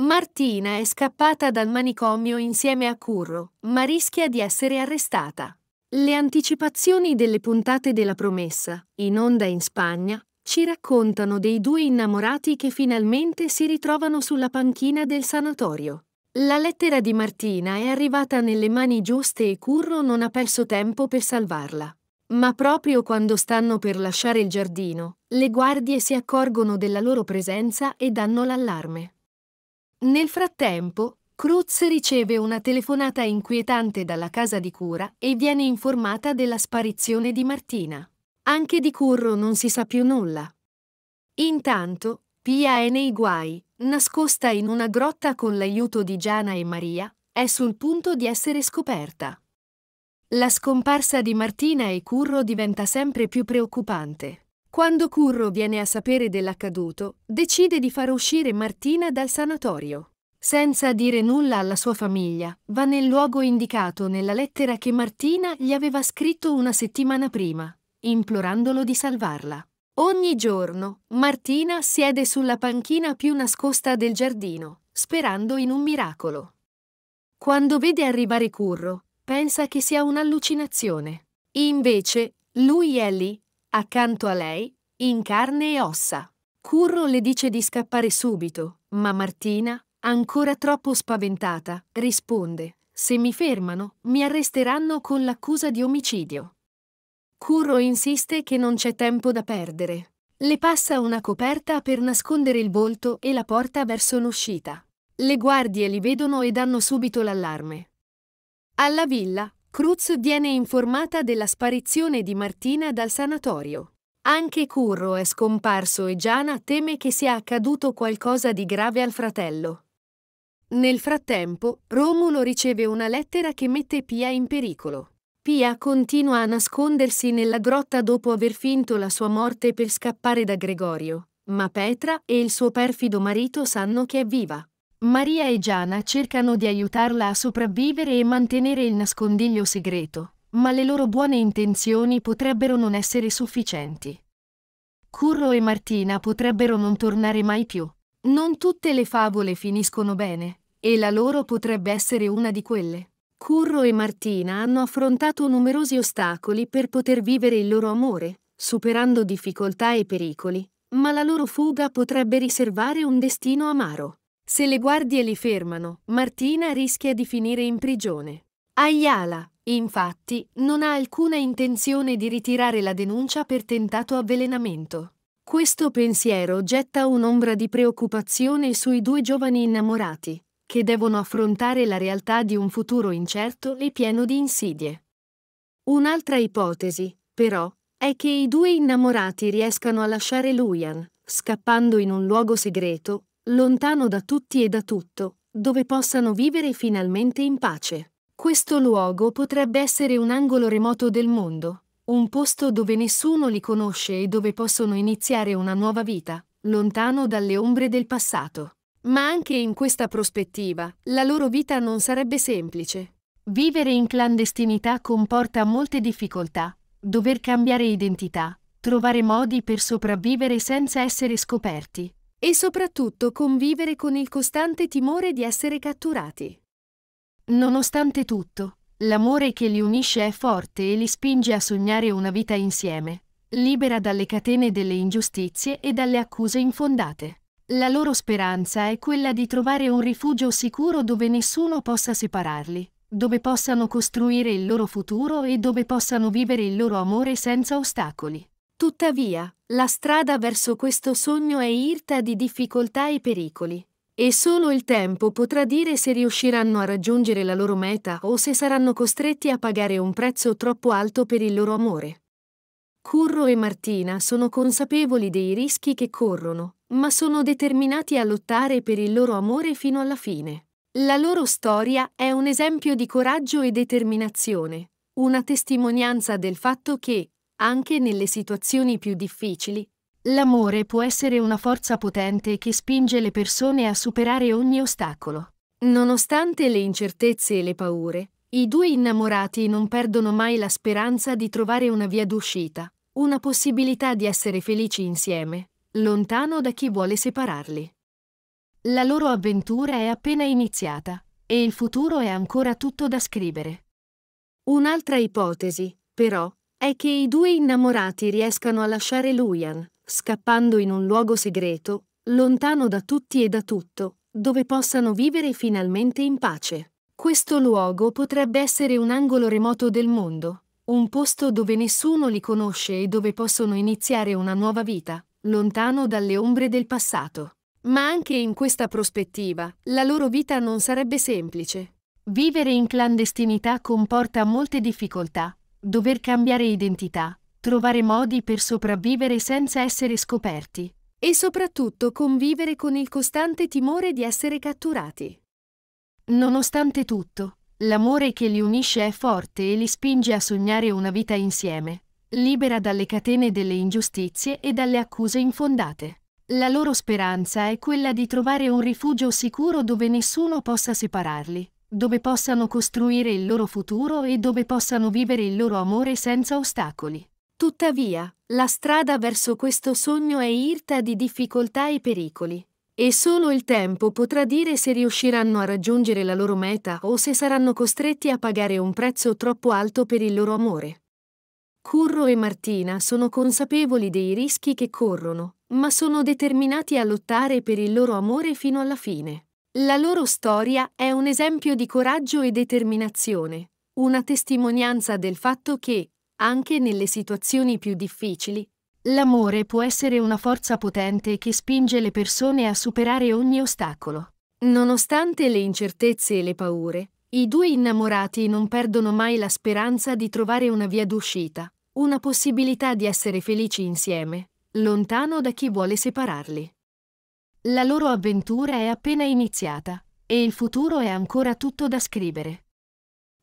Martina è scappata dal manicomio insieme a Curro, ma rischia di essere arrestata. Le anticipazioni delle puntate della promessa, in onda in Spagna, ci raccontano dei due innamorati che finalmente si ritrovano sulla panchina del sanatorio. La lettera di Martina è arrivata nelle mani giuste e Curro non ha perso tempo per salvarla. Ma proprio quando stanno per lasciare il giardino, le guardie si accorgono della loro presenza e danno l'allarme. Nel frattempo, Cruz riceve una telefonata inquietante dalla casa di cura e viene informata della sparizione di Martina. Anche di Curro non si sa più nulla. Intanto, Pia è nei guai, nascosta in una grotta con l'aiuto di Giana e Maria, è sul punto di essere scoperta. La scomparsa di Martina e Curro diventa sempre più preoccupante. Quando Curro viene a sapere dell'accaduto, decide di far uscire Martina dal sanatorio. Senza dire nulla alla sua famiglia, va nel luogo indicato nella lettera che Martina gli aveva scritto una settimana prima, implorandolo di salvarla. Ogni giorno Martina siede sulla panchina più nascosta del giardino, sperando in un miracolo. Quando vede arrivare Curro, pensa che sia un'allucinazione. Invece, lui è lì, Accanto a lei, in carne e ossa. Curro le dice di scappare subito, ma Martina, ancora troppo spaventata, risponde Se mi fermano, mi arresteranno con l'accusa di omicidio. Curro insiste che non c'è tempo da perdere. Le passa una coperta per nascondere il volto e la porta verso l'uscita. Le guardie li vedono e danno subito l'allarme. Alla villa, Cruz viene informata della sparizione di Martina dal sanatorio. Anche Curro è scomparso e Giana teme che sia accaduto qualcosa di grave al fratello. Nel frattempo, Romulo riceve una lettera che mette Pia in pericolo. Pia continua a nascondersi nella grotta dopo aver finto la sua morte per scappare da Gregorio, ma Petra e il suo perfido marito sanno che è viva. Maria e Giana cercano di aiutarla a sopravvivere e mantenere il nascondiglio segreto, ma le loro buone intenzioni potrebbero non essere sufficienti. Curro e Martina potrebbero non tornare mai più. Non tutte le favole finiscono bene, e la loro potrebbe essere una di quelle. Curro e Martina hanno affrontato numerosi ostacoli per poter vivere il loro amore, superando difficoltà e pericoli, ma la loro fuga potrebbe riservare un destino amaro. Se le guardie li fermano, Martina rischia di finire in prigione. Ayala, infatti, non ha alcuna intenzione di ritirare la denuncia per tentato avvelenamento. Questo pensiero getta un'ombra di preoccupazione sui due giovani innamorati, che devono affrontare la realtà di un futuro incerto e pieno di insidie. Un'altra ipotesi, però, è che i due innamorati riescano a lasciare Luyan, scappando in un luogo segreto, lontano da tutti e da tutto, dove possano vivere finalmente in pace. Questo luogo potrebbe essere un angolo remoto del mondo, un posto dove nessuno li conosce e dove possono iniziare una nuova vita, lontano dalle ombre del passato. Ma anche in questa prospettiva, la loro vita non sarebbe semplice. Vivere in clandestinità comporta molte difficoltà, dover cambiare identità, trovare modi per sopravvivere senza essere scoperti, e soprattutto convivere con il costante timore di essere catturati. Nonostante tutto, l'amore che li unisce è forte e li spinge a sognare una vita insieme, libera dalle catene delle ingiustizie e dalle accuse infondate. La loro speranza è quella di trovare un rifugio sicuro dove nessuno possa separarli, dove possano costruire il loro futuro e dove possano vivere il loro amore senza ostacoli. Tuttavia, la strada verso questo sogno è irta di difficoltà e pericoli. E solo il tempo potrà dire se riusciranno a raggiungere la loro meta o se saranno costretti a pagare un prezzo troppo alto per il loro amore. Curro e Martina sono consapevoli dei rischi che corrono, ma sono determinati a lottare per il loro amore fino alla fine. La loro storia è un esempio di coraggio e determinazione, una testimonianza del fatto che, anche nelle situazioni più difficili, l'amore può essere una forza potente che spinge le persone a superare ogni ostacolo. Nonostante le incertezze e le paure, i due innamorati non perdono mai la speranza di trovare una via d'uscita, una possibilità di essere felici insieme, lontano da chi vuole separarli. La loro avventura è appena iniziata e il futuro è ancora tutto da scrivere. Un'altra ipotesi, però, è che i due innamorati riescano a lasciare Luian, scappando in un luogo segreto, lontano da tutti e da tutto, dove possano vivere finalmente in pace. Questo luogo potrebbe essere un angolo remoto del mondo, un posto dove nessuno li conosce e dove possono iniziare una nuova vita, lontano dalle ombre del passato. Ma anche in questa prospettiva, la loro vita non sarebbe semplice. Vivere in clandestinità comporta molte difficoltà, dover cambiare identità, trovare modi per sopravvivere senza essere scoperti e soprattutto convivere con il costante timore di essere catturati. Nonostante tutto, l'amore che li unisce è forte e li spinge a sognare una vita insieme, libera dalle catene delle ingiustizie e dalle accuse infondate. La loro speranza è quella di trovare un rifugio sicuro dove nessuno possa separarli, dove possano costruire il loro futuro e dove possano vivere il loro amore senza ostacoli. Tuttavia, la strada verso questo sogno è irta di difficoltà e pericoli. E solo il tempo potrà dire se riusciranno a raggiungere la loro meta o se saranno costretti a pagare un prezzo troppo alto per il loro amore. Curro e Martina sono consapevoli dei rischi che corrono, ma sono determinati a lottare per il loro amore fino alla fine. La loro storia è un esempio di coraggio e determinazione, una testimonianza del fatto che, anche nelle situazioni più difficili, l'amore può essere una forza potente che spinge le persone a superare ogni ostacolo. Nonostante le incertezze e le paure, i due innamorati non perdono mai la speranza di trovare una via d'uscita, una possibilità di essere felici insieme, lontano da chi vuole separarli. La loro avventura è appena iniziata e il futuro è ancora tutto da scrivere.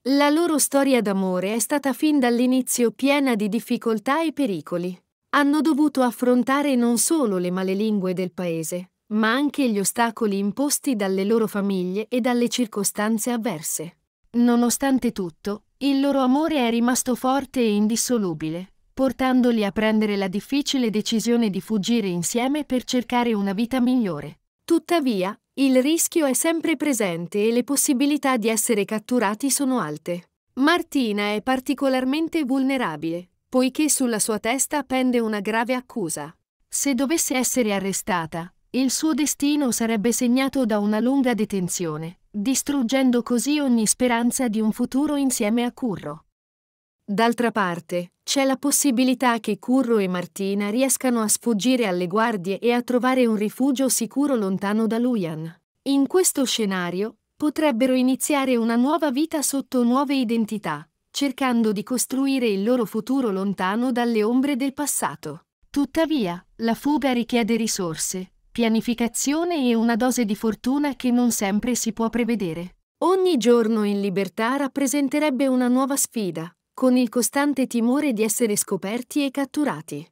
La loro storia d'amore è stata fin dall'inizio piena di difficoltà e pericoli. Hanno dovuto affrontare non solo le malelingue del paese, ma anche gli ostacoli imposti dalle loro famiglie e dalle circostanze avverse. Nonostante tutto, il loro amore è rimasto forte e indissolubile, portandoli a prendere la difficile decisione di fuggire insieme per cercare una vita migliore. Tuttavia, il rischio è sempre presente e le possibilità di essere catturati sono alte. Martina è particolarmente vulnerabile, poiché sulla sua testa pende una grave accusa. Se dovesse essere arrestata, il suo destino sarebbe segnato da una lunga detenzione, distruggendo così ogni speranza di un futuro insieme a Curro. D'altra parte, c'è la possibilità che Curro e Martina riescano a sfuggire alle guardie e a trovare un rifugio sicuro lontano da Luian. In questo scenario, potrebbero iniziare una nuova vita sotto nuove identità, cercando di costruire il loro futuro lontano dalle ombre del passato. Tuttavia, la fuga richiede risorse, pianificazione e una dose di fortuna che non sempre si può prevedere. Ogni giorno in libertà rappresenterebbe una nuova sfida, con il costante timore di essere scoperti e catturati.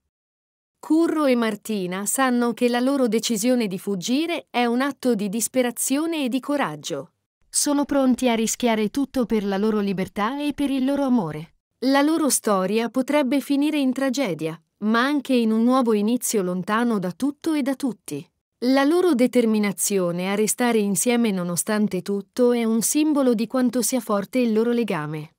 Curro e Martina sanno che la loro decisione di fuggire è un atto di disperazione e di coraggio. Sono pronti a rischiare tutto per la loro libertà e per il loro amore. La loro storia potrebbe finire in tragedia, ma anche in un nuovo inizio lontano da tutto e da tutti. La loro determinazione a restare insieme nonostante tutto è un simbolo di quanto sia forte il loro legame.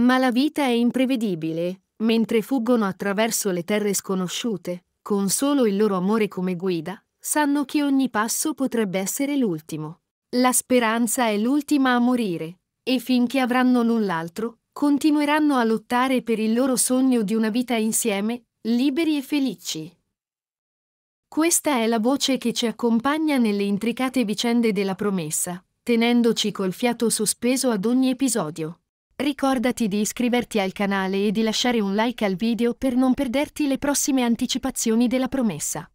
Ma la vita è imprevedibile, mentre fuggono attraverso le terre sconosciute, con solo il loro amore come guida, sanno che ogni passo potrebbe essere l'ultimo. La speranza è l'ultima a morire, e finché avranno null'altro, continueranno a lottare per il loro sogno di una vita insieme, liberi e felici. Questa è la voce che ci accompagna nelle intricate vicende della promessa, tenendoci col fiato sospeso ad ogni episodio. Ricordati di iscriverti al canale e di lasciare un like al video per non perderti le prossime anticipazioni della promessa.